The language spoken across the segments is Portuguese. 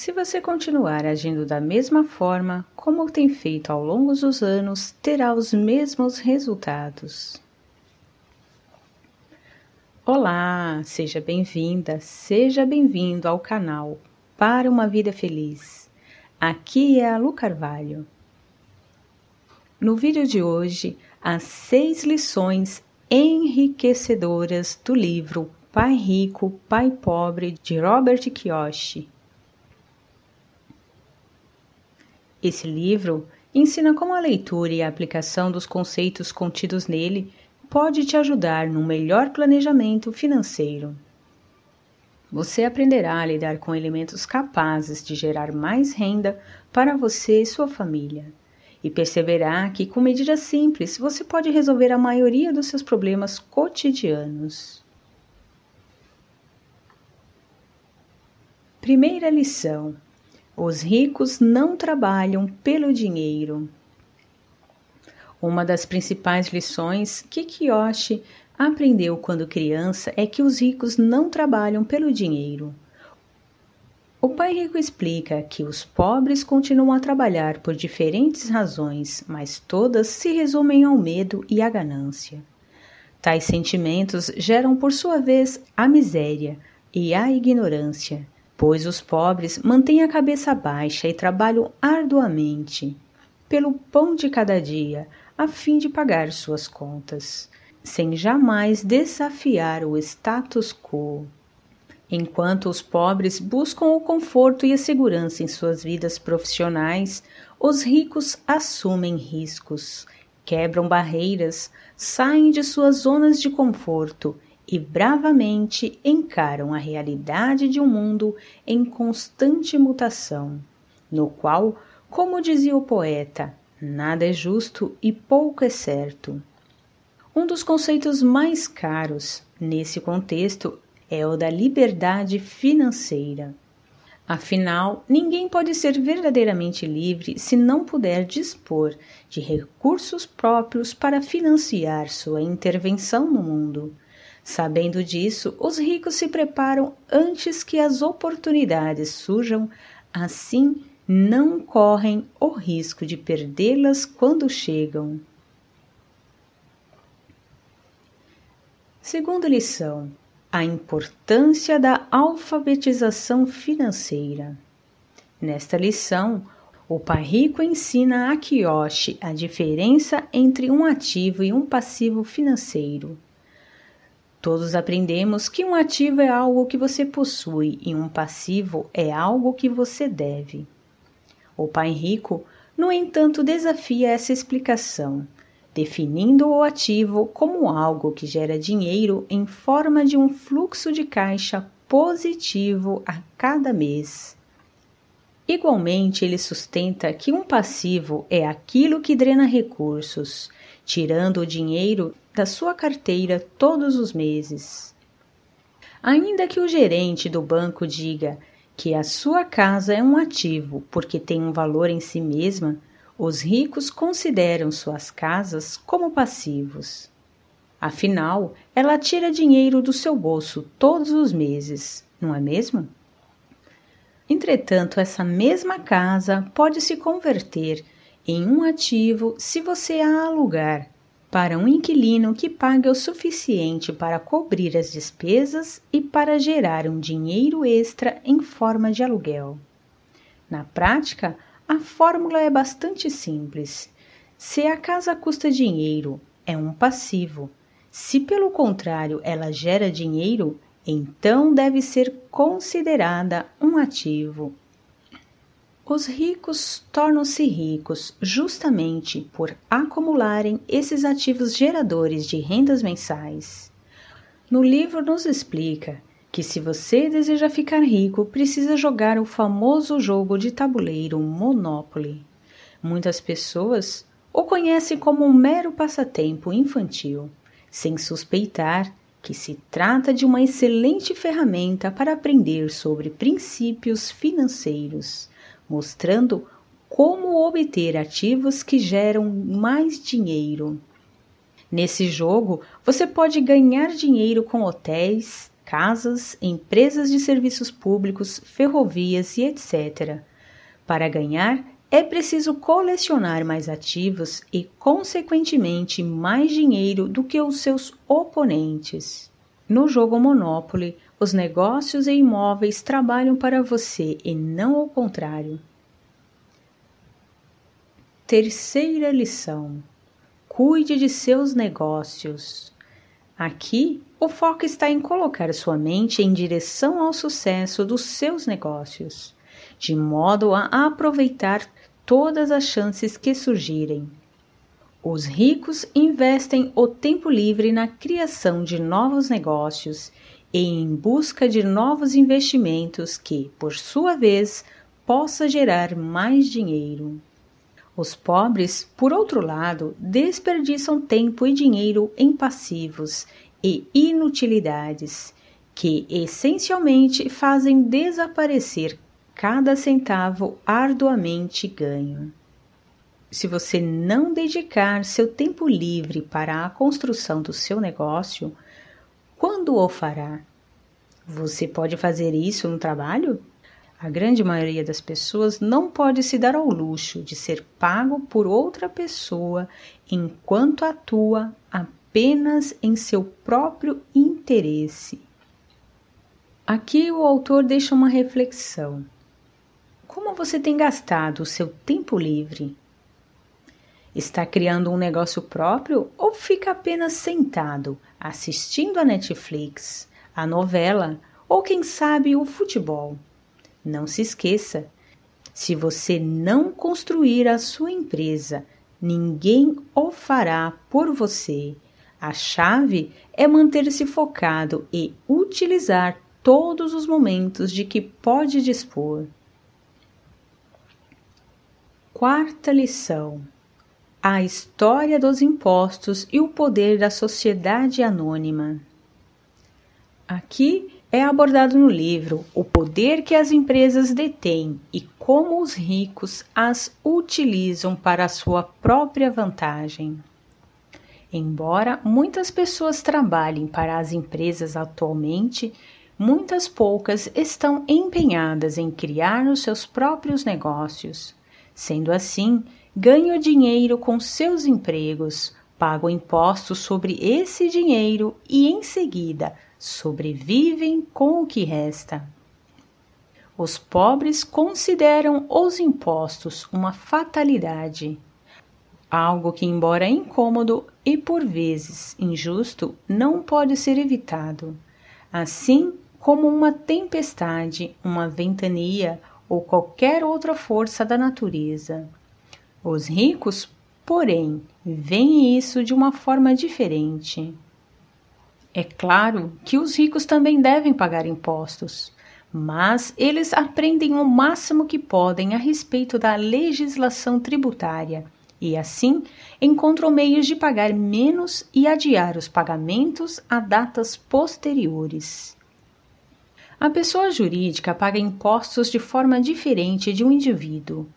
Se você continuar agindo da mesma forma como tem feito ao longo dos anos, terá os mesmos resultados. Olá, seja bem-vinda, seja bem-vindo ao canal Para uma Vida Feliz. Aqui é a Lu Carvalho. No vídeo de hoje, as seis lições enriquecedoras do livro Pai Rico, Pai Pobre de Robert Kiyoshi Esse livro ensina como a leitura e a aplicação dos conceitos contidos nele pode te ajudar no melhor planejamento financeiro. Você aprenderá a lidar com elementos capazes de gerar mais renda para você e sua família, e perceberá que, com medidas simples, você pode resolver a maioria dos seus problemas cotidianos. Primeira lição: os ricos não trabalham pelo dinheiro. Uma das principais lições que Kiyoshi aprendeu quando criança é que os ricos não trabalham pelo dinheiro. O pai rico explica que os pobres continuam a trabalhar por diferentes razões, mas todas se resumem ao medo e à ganância. Tais sentimentos geram, por sua vez, a miséria e a ignorância, pois os pobres mantêm a cabeça baixa e trabalham arduamente pelo pão de cada dia, a fim de pagar suas contas, sem jamais desafiar o status quo. Enquanto os pobres buscam o conforto e a segurança em suas vidas profissionais, os ricos assumem riscos, quebram barreiras, saem de suas zonas de conforto e bravamente encaram a realidade de um mundo em constante mutação, no qual, como dizia o poeta, nada é justo e pouco é certo. Um dos conceitos mais caros nesse contexto é o da liberdade financeira. Afinal, ninguém pode ser verdadeiramente livre se não puder dispor de recursos próprios para financiar sua intervenção no mundo. Sabendo disso, os ricos se preparam antes que as oportunidades surjam, assim não correm o risco de perdê-las quando chegam. Segunda lição: a importância da alfabetização financeira. Nesta lição, o pai rico ensina a Kiyoshi a diferença entre um ativo e um passivo financeiro. Todos aprendemos que um ativo é algo que você possui e um passivo é algo que você deve. O pai rico, no entanto, desafia essa explicação, definindo o ativo como algo que gera dinheiro em forma de um fluxo de caixa positivo a cada mês. Igualmente, ele sustenta que um passivo é aquilo que drena recursos, tirando o dinheiro da sua carteira todos os meses. Ainda que o gerente do banco diga que a sua casa é um ativo porque tem um valor em si mesma, os ricos consideram suas casas como passivos. Afinal, ela tira dinheiro do seu bolso todos os meses, não é mesmo? Entretanto, essa mesma casa pode se converter em um ativo se você a alugar, para um inquilino que pague o suficiente para cobrir as despesas e para gerar um dinheiro extra em forma de aluguel. Na prática, a fórmula é bastante simples. Se a casa custa dinheiro, é um passivo. Se pelo contrário ela gera dinheiro, então deve ser considerada um ativo os ricos tornam-se ricos justamente por acumularem esses ativos geradores de rendas mensais. No livro nos explica que se você deseja ficar rico, precisa jogar o famoso jogo de tabuleiro Monopoly. Muitas pessoas o conhecem como um mero passatempo infantil, sem suspeitar que se trata de uma excelente ferramenta para aprender sobre princípios financeiros mostrando como obter ativos que geram mais dinheiro. Nesse jogo, você pode ganhar dinheiro com hotéis, casas, empresas de serviços públicos, ferrovias e etc. Para ganhar, é preciso colecionar mais ativos e, consequentemente, mais dinheiro do que os seus oponentes. No jogo Monopoly, os negócios e imóveis trabalham para você e não ao contrário. Terceira lição: cuide de seus negócios. Aqui, o foco está em colocar sua mente em direção ao sucesso dos seus negócios, de modo a aproveitar todas as chances que surgirem. Os ricos investem o tempo livre na criação de novos negócios em busca de novos investimentos que, por sua vez, possa gerar mais dinheiro. Os pobres, por outro lado, desperdiçam tempo e dinheiro em passivos e inutilidades, que essencialmente fazem desaparecer cada centavo arduamente ganho. Se você não dedicar seu tempo livre para a construção do seu negócio, quando o fará? Você pode fazer isso no trabalho? A grande maioria das pessoas não pode se dar ao luxo de ser pago por outra pessoa enquanto atua apenas em seu próprio interesse. Aqui o autor deixa uma reflexão. Como você tem gastado o seu tempo livre? Está criando um negócio próprio ou fica apenas sentado, assistindo a Netflix, a novela ou quem sabe o futebol. Não se esqueça, se você não construir a sua empresa, ninguém o fará por você. A chave é manter-se focado e utilizar todos os momentos de que pode dispor. Quarta lição a história dos impostos e o poder da sociedade anônima. Aqui é abordado no livro o poder que as empresas detêm e como os ricos as utilizam para sua própria vantagem. Embora muitas pessoas trabalhem para as empresas atualmente, muitas poucas estão empenhadas em criar os seus próprios negócios. Sendo assim, ganho dinheiro com seus empregos, pagam impostos sobre esse dinheiro e, em seguida, sobrevivem com o que resta. Os pobres consideram os impostos uma fatalidade, algo que, embora incômodo e por vezes injusto, não pode ser evitado. Assim como uma tempestade, uma ventania ou qualquer outra força da natureza, os ricos, porém, veem isso de uma forma diferente. É claro que os ricos também devem pagar impostos, mas eles aprendem o máximo que podem a respeito da legislação tributária e, assim, encontram meios de pagar menos e adiar os pagamentos a datas posteriores. A pessoa jurídica paga impostos de forma diferente de um indivíduo.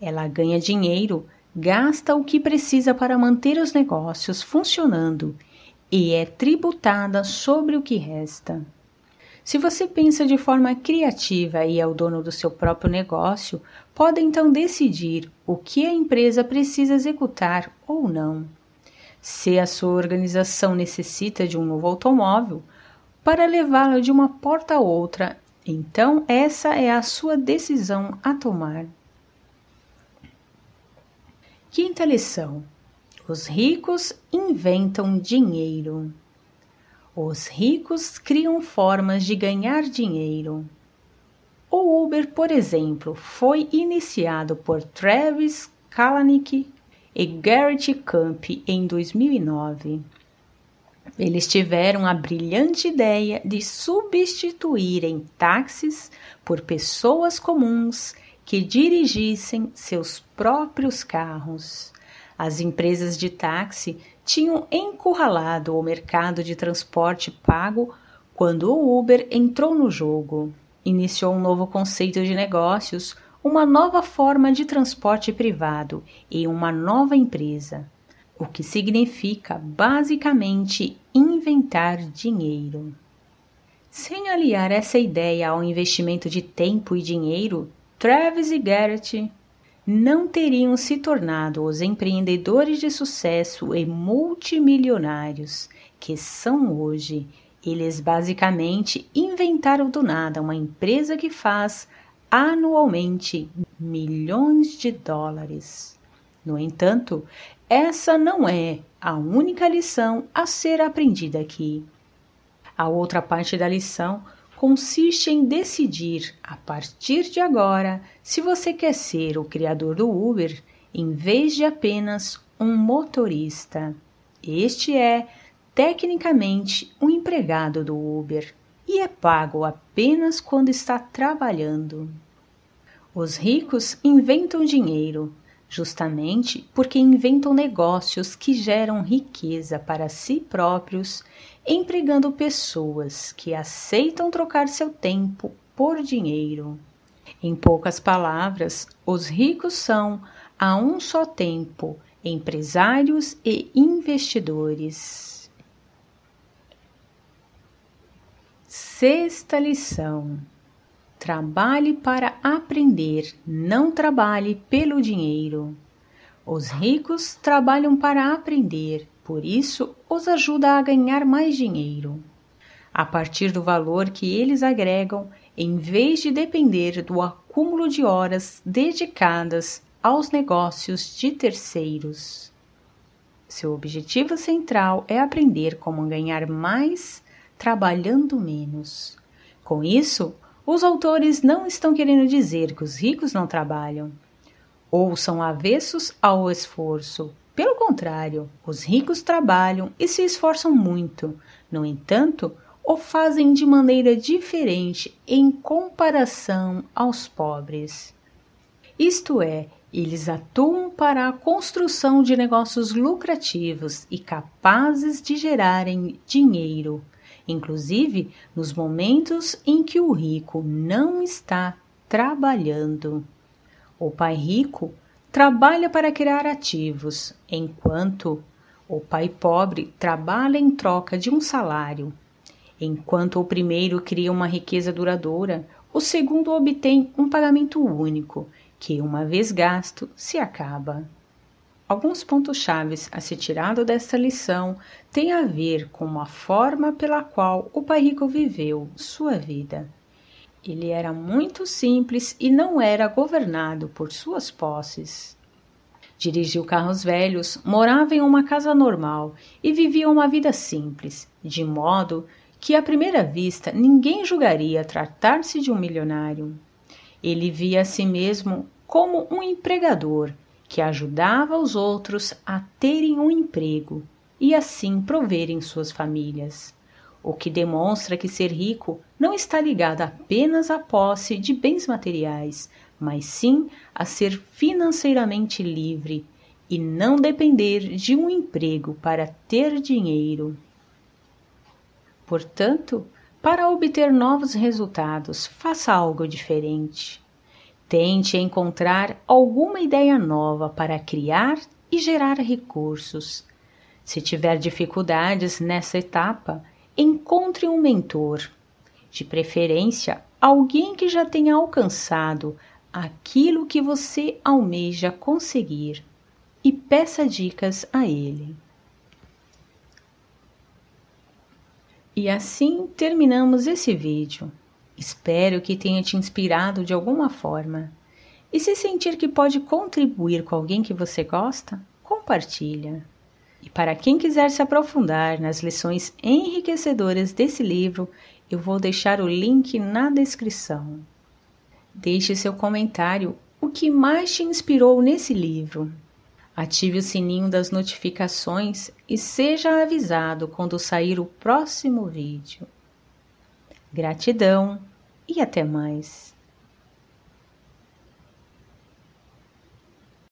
Ela ganha dinheiro, gasta o que precisa para manter os negócios funcionando e é tributada sobre o que resta. Se você pensa de forma criativa e é o dono do seu próprio negócio, pode então decidir o que a empresa precisa executar ou não. Se a sua organização necessita de um novo automóvel para levá-la de uma porta a outra, então essa é a sua decisão a tomar. Quinta lição: Os ricos inventam dinheiro. Os ricos criam formas de ganhar dinheiro. O Uber, por exemplo, foi iniciado por Travis Kalanick e Garrett Camp em 2009. Eles tiveram a brilhante ideia de substituírem táxis por pessoas comuns que dirigissem seus próprios carros. As empresas de táxi tinham encurralado o mercado de transporte pago quando o Uber entrou no jogo. Iniciou um novo conceito de negócios, uma nova forma de transporte privado e uma nova empresa, o que significa basicamente inventar dinheiro. Sem aliar essa ideia ao investimento de tempo e dinheiro, Travis e Garrett não teriam se tornado os empreendedores de sucesso e multimilionários que são hoje. Eles basicamente inventaram do nada uma empresa que faz anualmente milhões de dólares. No entanto, essa não é a única lição a ser aprendida aqui. A outra parte da lição consiste em decidir, a partir de agora, se você quer ser o criador do Uber em vez de apenas um motorista. Este é, tecnicamente, um empregado do Uber e é pago apenas quando está trabalhando. Os ricos inventam dinheiro, justamente porque inventam negócios que geram riqueza para si próprios, empregando pessoas que aceitam trocar seu tempo por dinheiro. Em poucas palavras, os ricos são, a um só tempo, empresários e investidores. Sexta lição. Trabalhe para aprender, não trabalhe pelo dinheiro. Os ricos trabalham para aprender, por isso os ajuda a ganhar mais dinheiro. A partir do valor que eles agregam, em vez de depender do acúmulo de horas dedicadas aos negócios de terceiros. Seu objetivo central é aprender como ganhar mais trabalhando menos. Com isso, os autores não estão querendo dizer que os ricos não trabalham ou são avessos ao esforço. Pelo contrário, os ricos trabalham e se esforçam muito. No entanto, o fazem de maneira diferente em comparação aos pobres. Isto é, eles atuam para a construção de negócios lucrativos e capazes de gerarem dinheiro inclusive nos momentos em que o rico não está trabalhando. O pai rico trabalha para criar ativos, enquanto o pai pobre trabalha em troca de um salário. Enquanto o primeiro cria uma riqueza duradoura, o segundo obtém um pagamento único, que, uma vez gasto, se acaba. Alguns pontos chaves a se tirado desta lição têm a ver com a forma pela qual o pai rico viveu sua vida. Ele era muito simples e não era governado por suas posses. Dirigiu carros velhos, morava em uma casa normal e vivia uma vida simples, de modo que à primeira vista ninguém julgaria tratar-se de um milionário. Ele via a si mesmo como um empregador que ajudava os outros a terem um emprego e assim proverem suas famílias, o que demonstra que ser rico não está ligado apenas à posse de bens materiais, mas sim a ser financeiramente livre e não depender de um emprego para ter dinheiro. Portanto, para obter novos resultados, faça algo diferente. Tente encontrar alguma ideia nova para criar e gerar recursos. Se tiver dificuldades nessa etapa, encontre um mentor, de preferência alguém que já tenha alcançado aquilo que você almeja conseguir e peça dicas a ele. E assim terminamos esse vídeo. Espero que tenha te inspirado de alguma forma. E se sentir que pode contribuir com alguém que você gosta, compartilha. E para quem quiser se aprofundar nas lições enriquecedoras desse livro, eu vou deixar o link na descrição. Deixe seu comentário o que mais te inspirou nesse livro. Ative o sininho das notificações e seja avisado quando sair o próximo vídeo. Gratidão! e até mais.